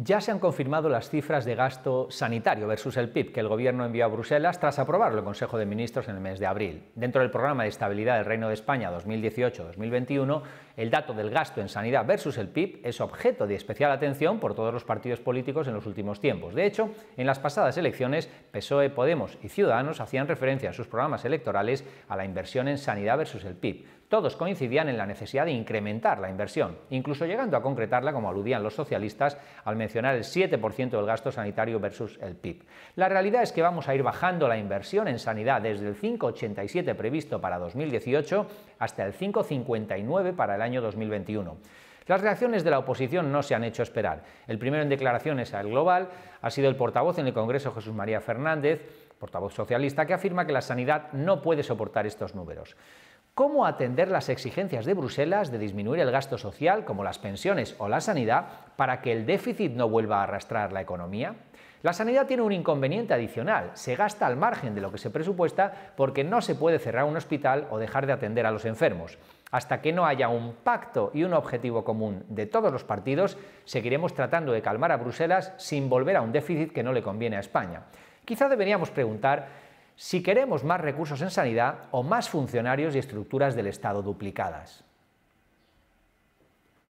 Ya se han confirmado las cifras de gasto sanitario versus el PIB que el Gobierno envió a Bruselas tras aprobarlo el Consejo de Ministros en el mes de abril. Dentro del programa de estabilidad del Reino de España 2018-2021, el dato del gasto en sanidad versus el PIB es objeto de especial atención por todos los partidos políticos en los últimos tiempos. De hecho, en las pasadas elecciones, PSOE, Podemos y Ciudadanos hacían referencia en sus programas electorales a la inversión en sanidad versus el PIB. Todos coincidían en la necesidad de incrementar la inversión, incluso llegando a concretarla, como aludían los socialistas, al mencionar el 7% del gasto sanitario versus el PIB. La realidad es que vamos a ir bajando la inversión en sanidad desde el 5,87 previsto para 2018 hasta el 5,59 para el año 2021. Las reacciones de la oposición no se han hecho esperar. El primero en declaraciones a El Global ha sido el portavoz en el Congreso Jesús María Fernández, portavoz socialista, que afirma que la sanidad no puede soportar estos números cómo atender las exigencias de Bruselas de disminuir el gasto social, como las pensiones o la sanidad, para que el déficit no vuelva a arrastrar la economía? La sanidad tiene un inconveniente adicional, se gasta al margen de lo que se presupuesta porque no se puede cerrar un hospital o dejar de atender a los enfermos. Hasta que no haya un pacto y un objetivo común de todos los partidos, seguiremos tratando de calmar a Bruselas sin volver a un déficit que no le conviene a España. Quizá deberíamos preguntar si queremos más recursos en sanidad o más funcionarios y estructuras del Estado duplicadas.